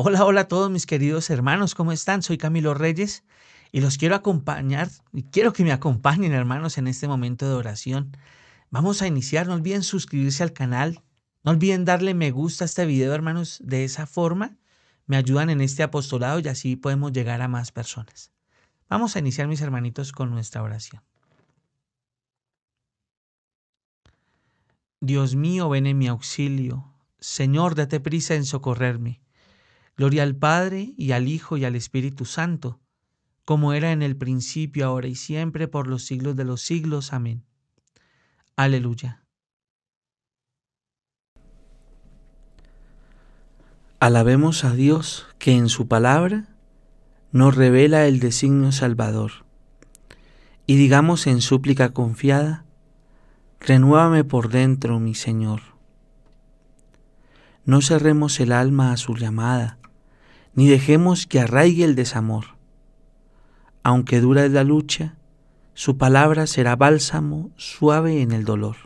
Hola, hola a todos mis queridos hermanos, ¿cómo están? Soy Camilo Reyes y los quiero acompañar y quiero que me acompañen hermanos en este momento de oración. Vamos a iniciar, no olviden suscribirse al canal, no olviden darle me gusta a este video hermanos, de esa forma me ayudan en este apostolado y así podemos llegar a más personas. Vamos a iniciar mis hermanitos con nuestra oración. Dios mío, ven en mi auxilio. Señor, date prisa en socorrerme. Gloria al Padre y al Hijo y al Espíritu Santo, como era en el principio, ahora y siempre, por los siglos de los siglos. Amén. Aleluya. Alabemos a Dios que en su palabra nos revela el designio salvador. Y digamos en súplica confiada, renuévame por dentro, mi Señor. No cerremos el alma a su llamada ni dejemos que arraigue el desamor. Aunque dura es la lucha, su palabra será bálsamo suave en el dolor.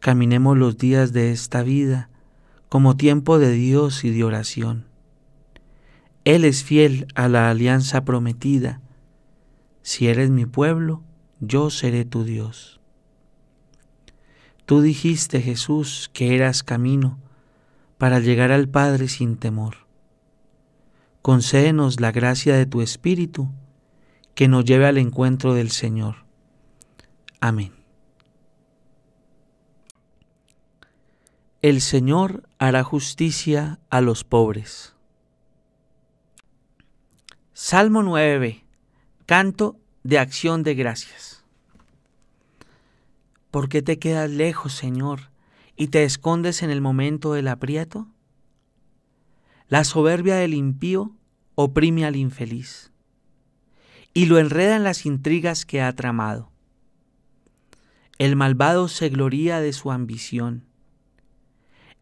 Caminemos los días de esta vida como tiempo de Dios y de oración. Él es fiel a la alianza prometida. Si eres mi pueblo, yo seré tu Dios. Tú dijiste, Jesús, que eras camino, para llegar al Padre sin temor. Concédenos la gracia de tu Espíritu que nos lleve al encuentro del Señor. Amén. El Señor hará justicia a los pobres. Salmo 9. Canto de acción de gracias. ¿Por qué te quedas lejos, Señor? y te escondes en el momento del aprieto? La soberbia del impío oprime al infeliz y lo enreda en las intrigas que ha tramado. El malvado se gloría de su ambición.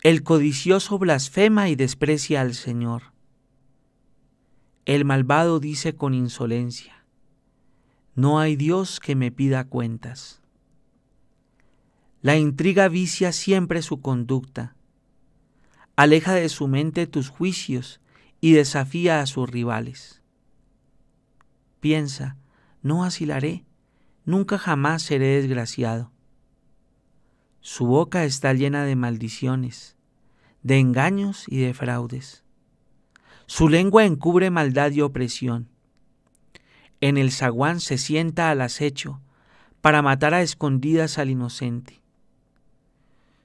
El codicioso blasfema y desprecia al Señor. El malvado dice con insolencia, no hay Dios que me pida cuentas. La intriga vicia siempre su conducta. Aleja de su mente tus juicios y desafía a sus rivales. Piensa, no asilaré, nunca jamás seré desgraciado. Su boca está llena de maldiciones, de engaños y de fraudes. Su lengua encubre maldad y opresión. En el zaguán se sienta al acecho para matar a escondidas al inocente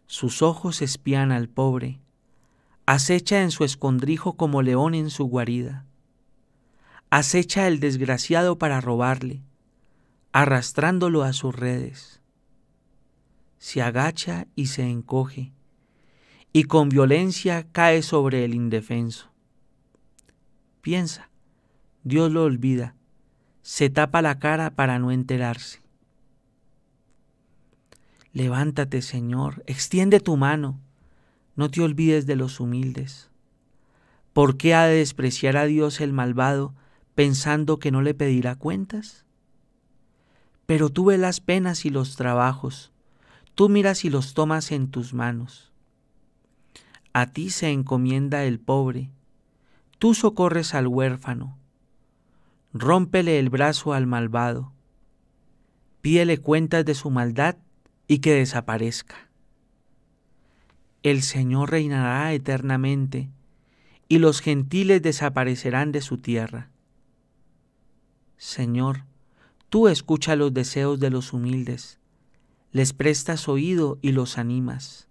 sus ojos espían al pobre, acecha en su escondrijo como león en su guarida, acecha al desgraciado para robarle, arrastrándolo a sus redes. Se agacha y se encoge, y con violencia cae sobre el indefenso. Piensa, Dios lo olvida, se tapa la cara para no enterarse. Levántate, Señor, extiende tu mano, no te olvides de los humildes. ¿Por qué ha de despreciar a Dios el malvado pensando que no le pedirá cuentas? Pero tú ves las penas y los trabajos, tú miras y los tomas en tus manos. A ti se encomienda el pobre, tú socorres al huérfano, rómpele el brazo al malvado, pídele cuentas de su maldad y que desaparezca. El Señor reinará eternamente y los gentiles desaparecerán de su tierra. Señor, tú escuchas los deseos de los humildes, les prestas oído y los animas.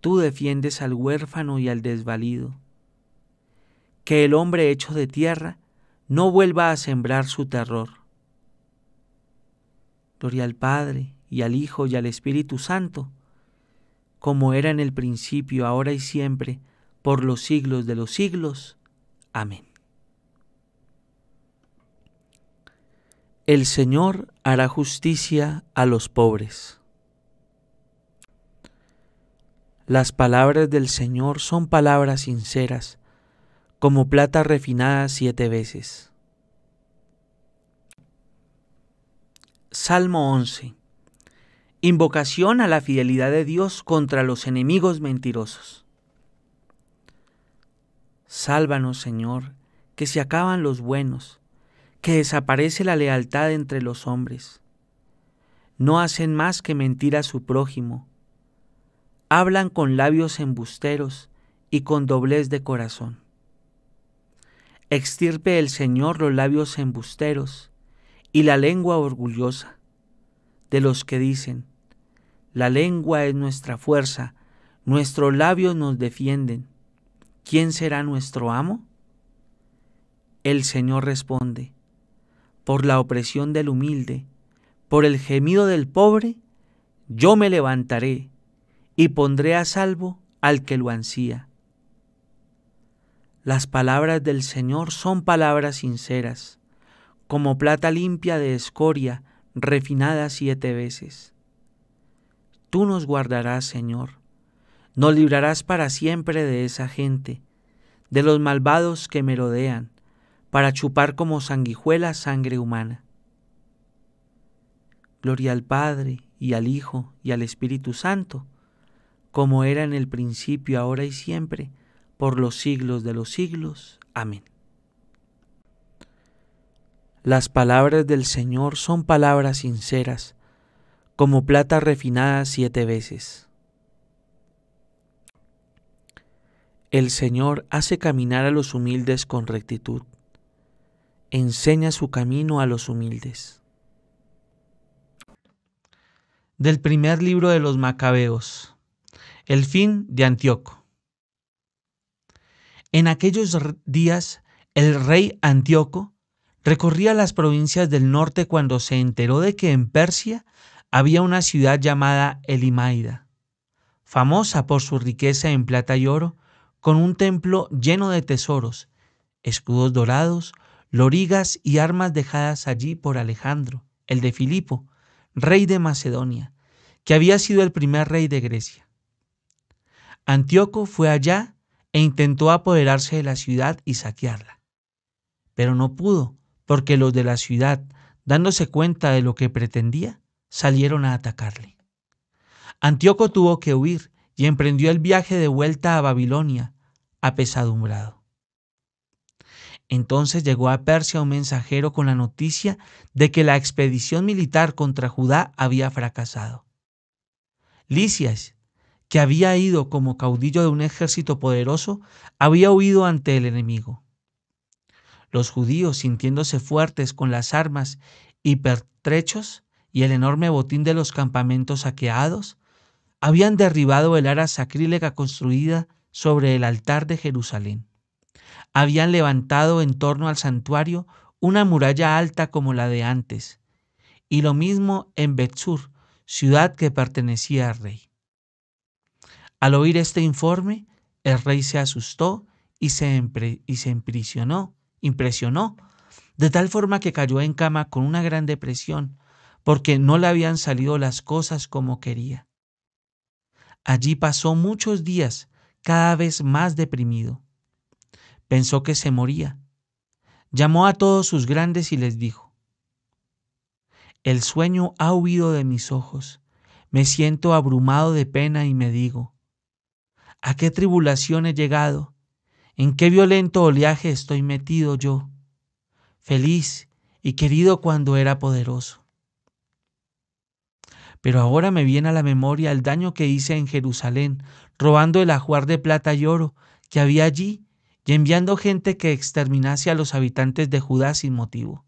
Tú defiendes al huérfano y al desvalido. Que el hombre hecho de tierra no vuelva a sembrar su terror. Gloria al Padre y al Hijo y al Espíritu Santo, como era en el principio, ahora y siempre, por los siglos de los siglos. Amén. El Señor hará justicia a los pobres. Las palabras del Señor son palabras sinceras, como plata refinada siete veces. Salmo 11 Invocación a la fidelidad de Dios contra los enemigos mentirosos. Sálvanos, Señor, que se acaban los buenos, que desaparece la lealtad entre los hombres. No hacen más que mentir a su prójimo. Hablan con labios embusteros y con doblez de corazón. Extirpe el Señor los labios embusteros y la lengua orgullosa de los que dicen, la lengua es nuestra fuerza, nuestros labios nos defienden. ¿Quién será nuestro amo? El Señor responde, por la opresión del humilde, por el gemido del pobre, yo me levantaré y pondré a salvo al que lo ansía. Las palabras del Señor son palabras sinceras, como plata limpia de escoria, refinada siete veces. Tú nos guardarás, Señor. Nos librarás para siempre de esa gente, de los malvados que merodean, para chupar como sanguijuela sangre humana. Gloria al Padre, y al Hijo, y al Espíritu Santo, como era en el principio, ahora y siempre, por los siglos de los siglos. Amén. Las palabras del Señor son palabras sinceras como plata refinada siete veces. El Señor hace caminar a los humildes con rectitud, enseña su camino a los humildes. Del primer libro de los Macabeos, el fin de Antíoco. En aquellos días, el rey Antíoco recorría las provincias del norte cuando se enteró de que en Persia había una ciudad llamada Elimaida, famosa por su riqueza en plata y oro, con un templo lleno de tesoros, escudos dorados, lorigas y armas dejadas allí por Alejandro, el de Filipo, rey de Macedonia, que había sido el primer rey de Grecia. Antíoco fue allá e intentó apoderarse de la ciudad y saquearla. Pero no pudo, porque los de la ciudad, dándose cuenta de lo que pretendía, salieron a atacarle. Antíoco tuvo que huir y emprendió el viaje de vuelta a Babilonia, apesadumbrado. Entonces llegó a Persia un mensajero con la noticia de que la expedición militar contra Judá había fracasado. Lisias, que había ido como caudillo de un ejército poderoso, había huido ante el enemigo. Los judíos, sintiéndose fuertes con las armas y pertrechos, y el enorme botín de los campamentos saqueados, habían derribado el ara sacrílega construida sobre el altar de Jerusalén. Habían levantado en torno al santuario una muralla alta como la de antes, y lo mismo en Betsur, ciudad que pertenecía al rey. Al oír este informe, el rey se asustó y se, y se impresionó, impresionó, de tal forma que cayó en cama con una gran depresión porque no le habían salido las cosas como quería. Allí pasó muchos días, cada vez más deprimido. Pensó que se moría. Llamó a todos sus grandes y les dijo, El sueño ha huido de mis ojos, me siento abrumado de pena y me digo, ¿a qué tribulación he llegado? ¿En qué violento oleaje estoy metido yo? Feliz y querido cuando era poderoso pero ahora me viene a la memoria el daño que hice en Jerusalén, robando el ajuar de plata y oro que había allí y enviando gente que exterminase a los habitantes de Judá sin motivo.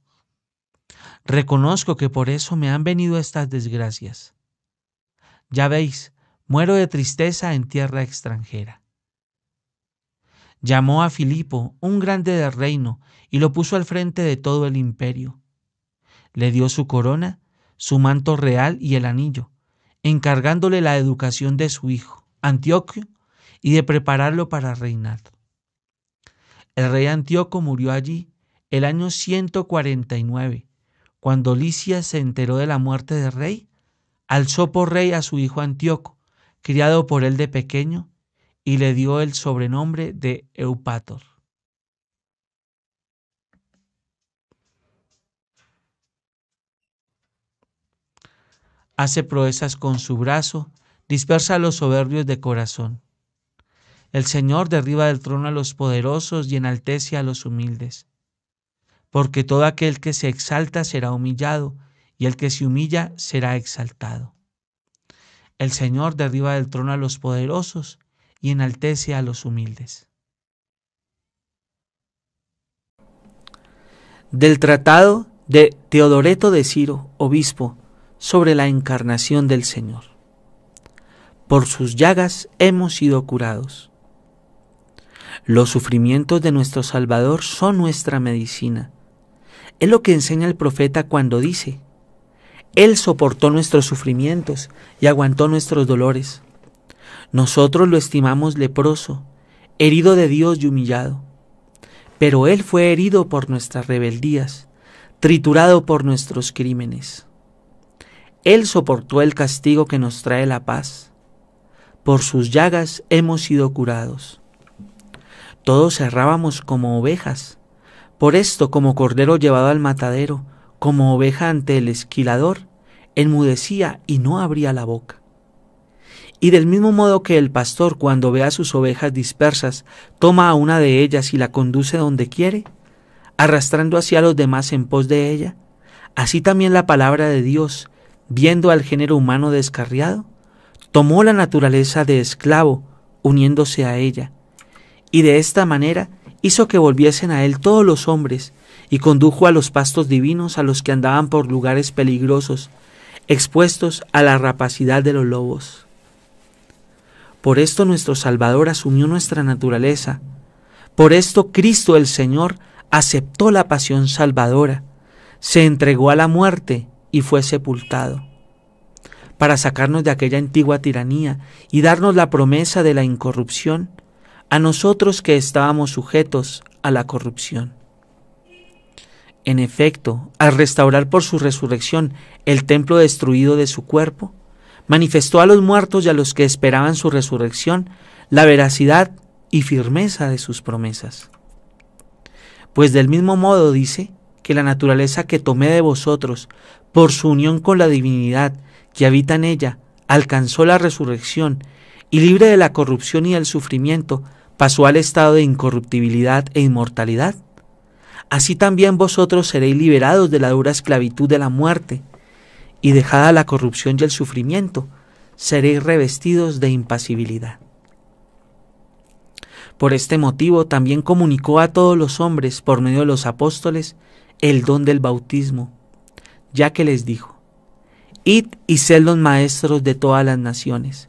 Reconozco que por eso me han venido estas desgracias. Ya veis, muero de tristeza en tierra extranjera. Llamó a Filipo, un grande del reino, y lo puso al frente de todo el imperio. Le dio su corona su manto real y el anillo, encargándole la educación de su hijo, Antioquio, y de prepararlo para reinar. El rey Antioco murió allí el año 149. Cuando Licia se enteró de la muerte del rey, alzó por rey a su hijo Antioco, criado por él de pequeño, y le dio el sobrenombre de Eupator. hace proezas con su brazo, dispersa a los soberbios de corazón. El Señor derriba del trono a los poderosos y enaltece a los humildes. Porque todo aquel que se exalta será humillado, y el que se humilla será exaltado. El Señor derriba del trono a los poderosos y enaltece a los humildes. Del Tratado de Teodoreto de Ciro, obispo, sobre la encarnación del Señor. Por sus llagas hemos sido curados. Los sufrimientos de nuestro Salvador son nuestra medicina. Es lo que enseña el profeta cuando dice, Él soportó nuestros sufrimientos y aguantó nuestros dolores. Nosotros lo estimamos leproso, herido de Dios y humillado. Pero Él fue herido por nuestras rebeldías, triturado por nuestros crímenes. Él soportó el castigo que nos trae la paz. Por sus llagas hemos sido curados. Todos errábamos como ovejas. Por esto, como cordero llevado al matadero, como oveja ante el esquilador, enmudecía y no abría la boca. Y del mismo modo que el pastor cuando ve a sus ovejas dispersas, toma a una de ellas y la conduce donde quiere, arrastrando hacia los demás en pos de ella, así también la palabra de Dios, viendo al género humano descarriado, tomó la naturaleza de esclavo, uniéndose a ella, y de esta manera hizo que volviesen a él todos los hombres, y condujo a los pastos divinos a los que andaban por lugares peligrosos, expuestos a la rapacidad de los lobos. Por esto nuestro Salvador asumió nuestra naturaleza, por esto Cristo el Señor aceptó la pasión salvadora, se entregó a la muerte, y fue sepultado, para sacarnos de aquella antigua tiranía y darnos la promesa de la incorrupción a nosotros que estábamos sujetos a la corrupción. En efecto, al restaurar por su resurrección el templo destruido de su cuerpo, manifestó a los muertos y a los que esperaban su resurrección la veracidad y firmeza de sus promesas. Pues del mismo modo dice que la naturaleza que tomé de vosotros por su unión con la divinidad que habita en ella, alcanzó la resurrección y libre de la corrupción y del sufrimiento, pasó al estado de incorruptibilidad e inmortalidad. Así también vosotros seréis liberados de la dura esclavitud de la muerte, y dejada la corrupción y el sufrimiento, seréis revestidos de impasibilidad. Por este motivo también comunicó a todos los hombres, por medio de los apóstoles, el don del bautismo, ya que les dijo, Id y sed los maestros de todas las naciones,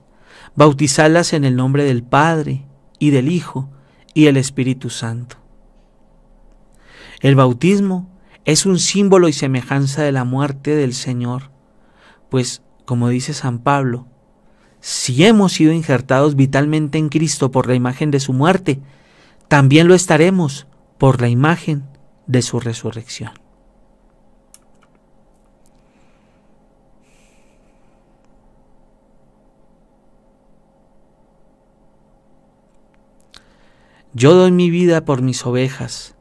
bautizadlas en el nombre del Padre y del Hijo y del Espíritu Santo. El bautismo es un símbolo y semejanza de la muerte del Señor, pues, como dice San Pablo, si hemos sido injertados vitalmente en Cristo por la imagen de su muerte, también lo estaremos por la imagen de su resurrección. Yo doy mi vida por mis ovejas,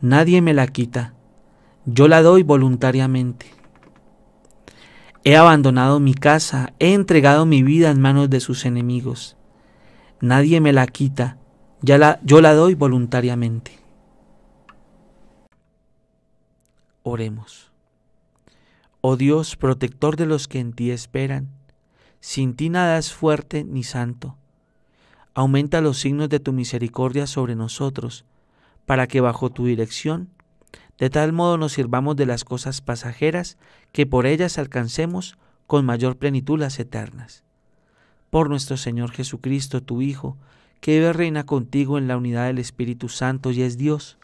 nadie me la quita, yo la doy voluntariamente. He abandonado mi casa, he entregado mi vida en manos de sus enemigos. Nadie me la quita, ya la, yo la doy voluntariamente. Oremos. Oh Dios, protector de los que en ti esperan, sin ti nada es fuerte ni santo aumenta los signos de tu misericordia sobre nosotros, para que bajo tu dirección, de tal modo nos sirvamos de las cosas pasajeras que por ellas alcancemos con mayor plenitud las eternas. Por nuestro Señor Jesucristo, tu Hijo, que vive reina contigo en la unidad del Espíritu Santo y es Dios,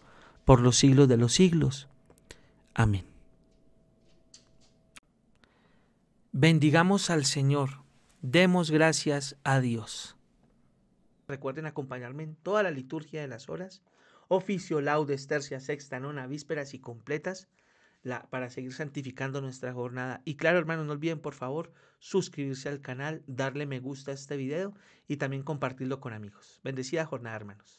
por los siglos de los siglos. Amén. Bendigamos al Señor, demos gracias a Dios. Recuerden acompañarme en toda la liturgia de las horas, oficio, laudes, tercia, sexta, nona, vísperas y completas, la, para seguir santificando nuestra jornada. Y claro, hermanos, no olviden, por favor, suscribirse al canal, darle me gusta a este video y también compartirlo con amigos. Bendecida jornada, hermanos.